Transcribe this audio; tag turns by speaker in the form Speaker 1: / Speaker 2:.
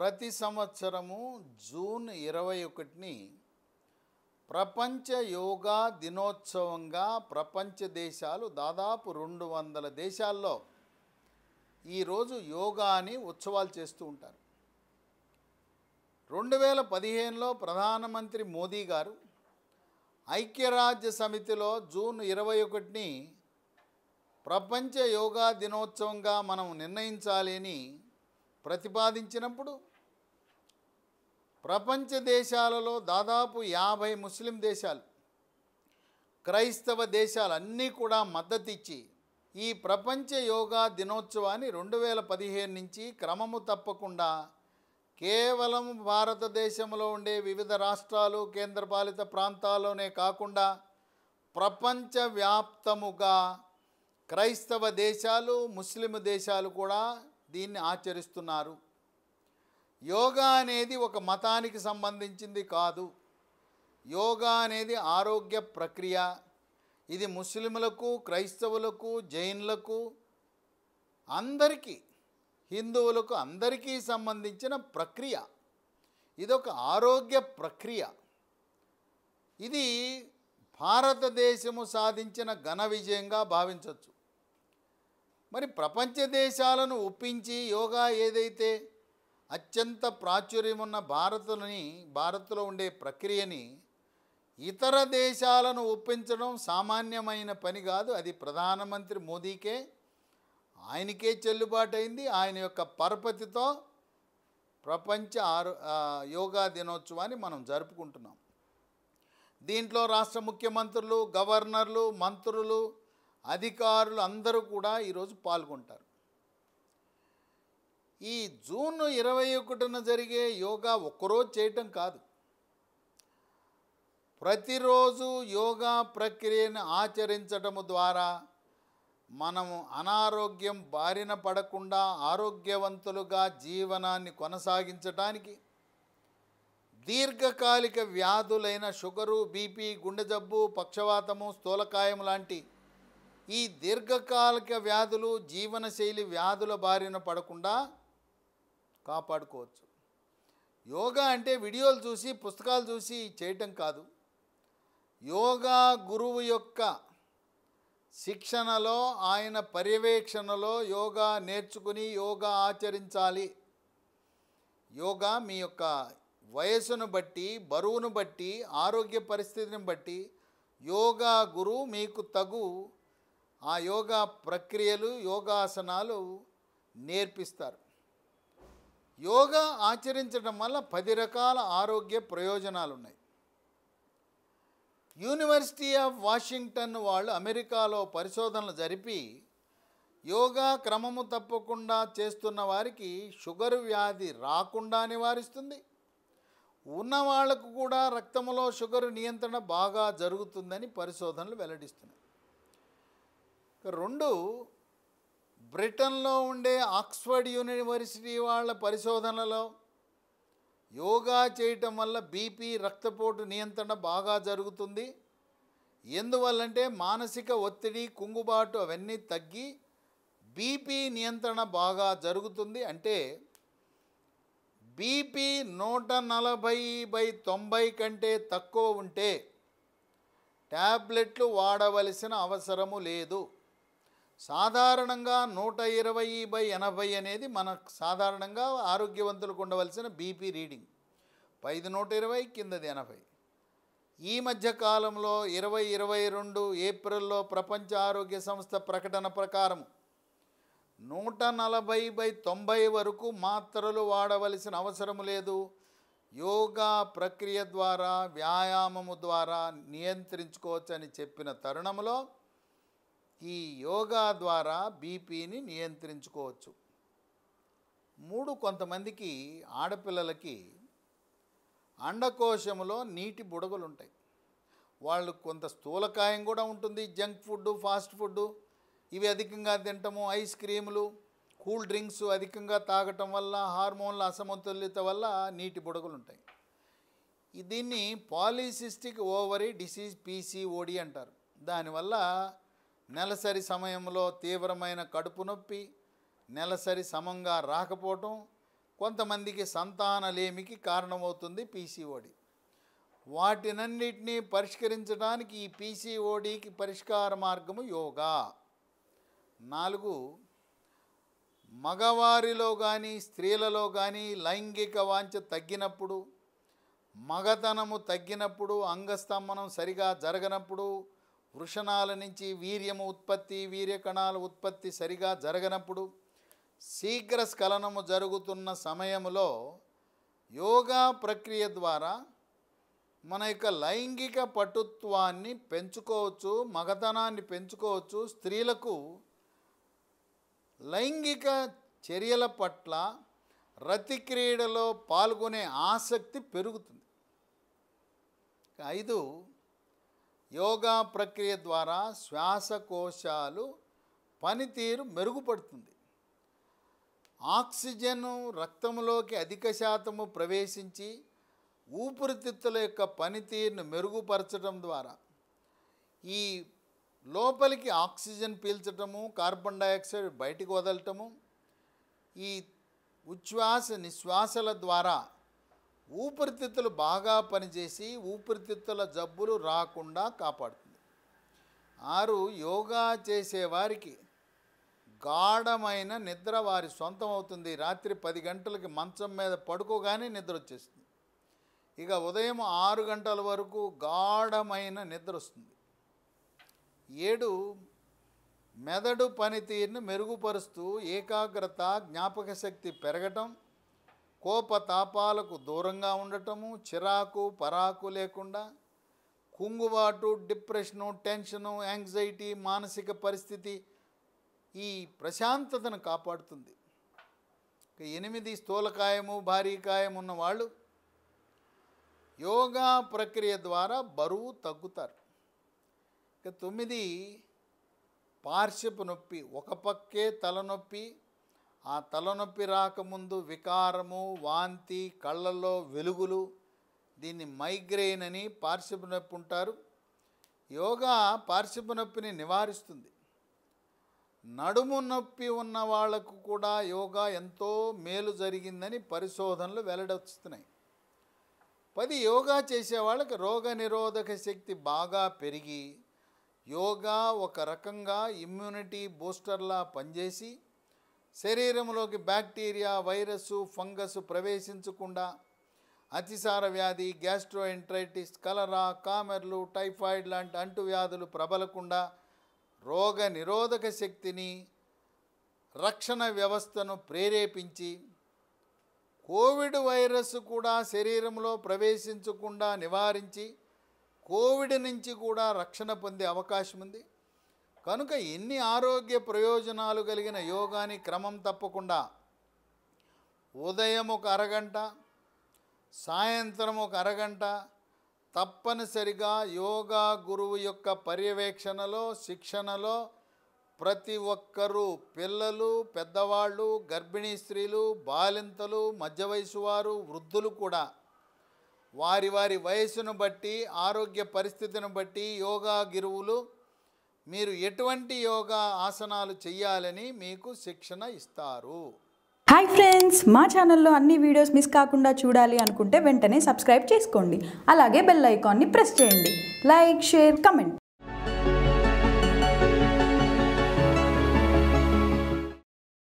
Speaker 1: ప్రతి సంవత్సరము జూన్ ఇరవై ఒకటిని ప్రపంచ యోగా దినోత్సవంగా ప్రపంచ దేశాలు దాదాపు రెండు వందల దేశాల్లో ఈరోజు యోగాని ఉత్సవాలు చేస్తూ ఉంటారు రెండు వేల పదిహేనులో ప్రధానమంత్రి మోదీ గారు ఐక్యరాజ్య సమితిలో జూన్ ఇరవై ఒకటిని ప్రపంచ యోగా దినోత్సవంగా మనం నిర్ణయించాలి అని ప్రతిపాదించినప్పుడు ప్రపంచ దేశాలలో దాదాపు యాభై ముస్లిం దేశాలు క్రైస్తవ దేశాలు అన్నీ కూడా మద్దతిచ్చి ఈ ప్రపంచ యోగా దినోత్సవాన్ని రెండు వేల పదిహేను నుంచి క్రమము తప్పకుండా కేవలం భారతదేశంలో ఉండే వివిధ రాష్ట్రాలు కేంద్రపాలిత ప్రాంతాల్లోనే కాకుండా ప్రపంచవ్యాప్తముగా క్రైస్తవ దేశాలు ముస్లిం దేశాలు కూడా దీన్ని ఆచరిస్తున్నారు యోగా అనేది ఒక మతానికి సంబంధించింది కాదు యోగా అనేది ఆరోగ్య ప్రక్రియ ఇది ముస్లింలకు క్రైస్తవులకు జైన్లకు అందరికీ హిందువులకు అందరికీ సంబంధించిన ప్రక్రియ ఇదొక ఆరోగ్య ప్రక్రియ ఇది భారతదేశము సాధించిన ఘన విజయంగా భావించవచ్చు మరి ప్రపంచ దేశాలను ఒప్పించి యోగా ఏదైతే అత్యంత ప్రాచుర్యం ఉన్న భారతుని భారత్లో ఉండే ప్రక్రియని ఇతర దేశాలను ఒప్పించడం సామాన్యమైన పని కాదు అది ప్రధానమంత్రి మోదీకే ఆయనకే చెల్లుబాటు అయింది ఆయన యొక్క పరపతితో ప్రపంచ ఆరో యోగా దినోత్సవాన్ని మనం జరుపుకుంటున్నాం దీంట్లో రాష్ట్ర ముఖ్యమంత్రులు గవర్నర్లు మంత్రులు అధికారులు అందరూ కూడా ఈరోజు పాల్గొంటారు ఈ జూన్ ఇరవై ఒకటిన జరిగే యోగా ఒక్కరోజు చేయటం కాదు ప్రతిరోజు యోగా ప్రక్రియను ఆచరించటము ద్వారా మనము అనారోగ్యం బారిన పడకుండా ఆరోగ్యవంతులుగా జీవనాన్ని కొనసాగించటానికి దీర్ఘకాలిక వ్యాధులైన షుగరు బీపీ గుండె జబ్బు పక్షవాతము స్థూలకాయం లాంటి ఈ దీర్ఘకాలిక వ్యాధులు జీవనశైలి వ్యాధుల బారిన పడకుండా కాపాడుకోవచ్చు యోగా అంటే వీడియోలు చూసి పుస్తకాలు చూసి చేయటం కాదు యోగా గురువు యొక్క శిక్షణలో ఆయన పర్యవేక్షణలో యోగా నేర్చుకుని యోగా ఆచరించాలి యోగా మీ యొక్క వయసును బట్టి బరువును బట్టి ఆరోగ్య పరిస్థితిని బట్టి యోగా గురు మీకు తగు ఆ యోగా ప్రక్రియలు యోగాసనాలు నేర్పిస్తారు యోగా ఆచరించడం వల్ల పది రకాల ఆరోగ్య ప్రయోజనాలు ఉన్నాయి యూనివర్సిటీ ఆఫ్ వాషింగ్టన్ వాళ్ళు అమెరికాలో పరిశోధనలు జరిపి యోగా క్రమము తప్పకుండా చేస్తున్న వారికి షుగర్ వ్యాధి రాకుండా నివారిస్తుంది ఉన్న వాళ్లకు కూడా రక్తంలో షుగర్ నియంత్రణ బాగా జరుగుతుందని పరిశోధనలు వెల్లడిస్తున్నాయి రెండు బ్రిటన్లో ఉండే ఆక్స్ఫర్డ్ యూనివర్సిటీ వాళ్ళ పరిశోధనలో యోగా చేయటం వల్ల బీపీ రక్తపోటు నియంత్రణ బాగా జరుగుతుంది ఎందువల్లంటే మానసిక ఒత్తిడి కుంగుబాటు అవన్నీ తగ్గి బీపీ నియంత్రణ బాగా జరుగుతుంది అంటే బీపీ నూట నలభై బై తొంభై కంటే తక్కువ ఉంటే ట్యాబ్లెట్లు వాడవలసిన అవసరము లేదు సాధారణంగా నూట ఇరవై బై ఎనభై అనేది మనకు సాధారణంగా ఆరోగ్యవంతులకు ఉండవలసిన బీపీ రీడింగ్ పైది నూట ఇరవై కిందది ఎనభై ఈ మధ్య కాలంలో ఇరవై ఇరవై రెండు ఏప్రిల్లో ప్రపంచ ఆరోగ్య సంస్థ ప్రకటన ప్రకారం నూట నలభై బై తొంభై వరకు మాత్రలు వాడవలసిన అవసరం లేదు యోగా ప్రక్రియ ద్వారా వ్యాయామము ద్వారా నియంత్రించుకోవచ్చని చెప్పిన తరుణంలో ఈ యోగా ద్వారా బీపీని నియంత్రించుకోవచ్చు మూడు కొంతమందికి ఆడపిల్లలకి అండకోశంలో నీటి బుడగలు ఉంటాయి వాళ్ళు కొంత స్థూలకాయం కూడా ఉంటుంది జంక్ ఫుడ్ ఫాస్ట్ ఫుడ్ ఇవి అధికంగా తినటము ఐస్ క్రీములు కూల్ డ్రింక్స్ అధికంగా తాగటం వల్ల హార్మోన్ల అసమతుల్యత వల్ల నీటి బుడగలు ఉంటాయి దీన్ని పాలిసిస్టిక్ ఓవరీ డిసీజ్ పీసీఓడి అంటారు దానివల్ల నెలసరి సమయంలో తీవ్రమైన కడుపు నొప్పి నెలసరి సమంగా రాకపోవటం కొంతమందికి సంతానలేమికి కారణమవుతుంది పీసీఓడి వాటినన్నిటినీ పరిష్కరించడానికి ఈ పీసీఓడికి పరిష్కార మార్గము యోగా నాలుగు మగవారిలో కానీ స్త్రీలలో కానీ లైంగిక వాంఛ తగ్గినప్పుడు మగతనము తగ్గినప్పుడు అంగస్తంభనం సరిగా జరగనప్పుడు వృషణాల నుంచి వీర్యము ఉత్పత్తి వీర్యకణాల ఉత్పత్తి సరిగా జరగనప్పుడు శీఘ్ర స్ఖలనము జరుగుతున్న సమయంలో యోగా ప్రక్రియ ద్వారా మన యొక్క లైంగిక పటుత్వాన్ని పెంచుకోవచ్చు మగతనాన్ని పెంచుకోవచ్చు స్త్రీలకు లైంగిక చర్యల పట్ల రతి క్రీడలో పాల్గొనే ఆసక్తి పెరుగుతుంది ఐదు యోగా ప్రక్రియ ద్వారా శ్వాసకోశాలు పనితీరు మెరుగుపడుతుంది ఆక్సిజన్ రక్తంలోకి అధిక శాతము ప్రవేశించి ఊపిరితిత్తుల యొక్క పనితీరును మెరుగుపరచడం ద్వారా ఈ లోపలికి ఆక్సిజన్ పీల్చటము కార్బన్ డైఆక్సైడ్ బయటికి వదలటము ఈ ఉచ్ఛ్వాస నిశ్వాసల ద్వారా ఊపిరితిత్తులు బాగా పనిచేసి ఊపిరితిత్తుల జబ్బులు రాకుండా కాపాడుతుంది ఆరు యోగా చేసేవారికి గాఢమైన నిద్ర వారి సొంతం అవుతుంది రాత్రి పది గంటలకి మంచం మీద పడుకోగానే నిద్ర వచ్చేస్తుంది ఇక ఉదయం ఆరు గంటల వరకు గాఢమైన నిద్ర వస్తుంది ఏడు మెదడు పనితీరును మెరుగుపరుస్తూ ఏకాగ్రత జ్ఞాపక శక్తి పెరగటం కోపతాపాలకు దూరంగా ఉండటము చిరాకు పరాకు లేకుండా కుంగుబాటు డిప్రెషను టెన్షను యాంగ్జైటీ మానసిక పరిస్థితి ఈ ప్రశాంతతను కాపాడుతుంది ఎనిమిది స్థూలకాయము భారీ కాయం ఉన్నవాళ్ళు యోగా ప్రక్రియ ద్వారా బరువు తగ్గుతారు ఇక తొమ్మిది పార్శ్వపు నొప్పి ఒక పక్కే తలనొప్పి ఆ తలనొప్పి రాకముందు వికారము వాంతి కళ్ళల్లో వెలుగులు దీన్ని మైగ్రెయిన్ అని పార్శ్వపు నొప్పి ఉంటారు యోగా పార్శ్వపు నొప్పిని నివారిస్తుంది నడుము నొప్పి ఉన్న వాళ్లకు కూడా యోగా ఎంతో మేలు జరిగిందని పరిశోధనలు వెల్లడొస్తున్నాయి పది యోగా చేసే వాళ్ళకి రోగ నిరోధక శక్తి బాగా పెరిగి యోగా ఒక రకంగా ఇమ్యూనిటీ బూస్టర్లా పనిచేసి శరీరంలోకి బ్యాక్టీరియా వైరస్సు ఫంగస్ ప్రవేశించకుండా అతిసార వ్యాధి గ్యాస్ట్రోఎంట్రైటిస్ కలరా కామెర్లు టైఫాయిడ్ లాంటి అంటువ్యాధులు ప్రబలకుండా రోగ నిరోధక శక్తిని రక్షణ వ్యవస్థను ప్రేరేపించి కోవిడ్ వైరస్ కూడా శరీరంలో ప్రవేశించకుండా నివారించి కోవిడ్ నుంచి కూడా రక్షణ పొందే అవకాశం ఉంది కనుక ఇన్ని ఆరోగ్య ప్రయోజనాలు కలిగిన యోగాని క్రమం తప్పకుండా ఉదయం ఒక అరగంట సాయంత్రం ఒక అరగంట తప్పనిసరిగా యోగా గురువు యొక్క పర్యవేక్షణలో శిక్షణలో ప్రతి ఒక్కరూ పిల్లలు పెద్దవాళ్ళు గర్భిణీ స్త్రీలు బాలింతలు మధ్య వయసు వారు వృద్ధులు కూడా వారి వారి వయసును బట్టి ఆరోగ్య పరిస్థితిని బట్టి యోగా గురువులు మీరు ఎటువంటి యోగా ఆసనాలు చేయాలని మీకు శిక్షణ ఇస్తారు హాయ్ ఫ్రెండ్స్ మా ఛానల్లో అన్ని వీడియోస్ మిస్ కాకుండా చూడాలి అనుకుంటే వెంటనే సబ్స్క్రైబ్ చేసుకోండి అలాగే బెల్ ఐకాన్ని ప్రెస్ చేయండి లైక్ షేర్ కమెంట్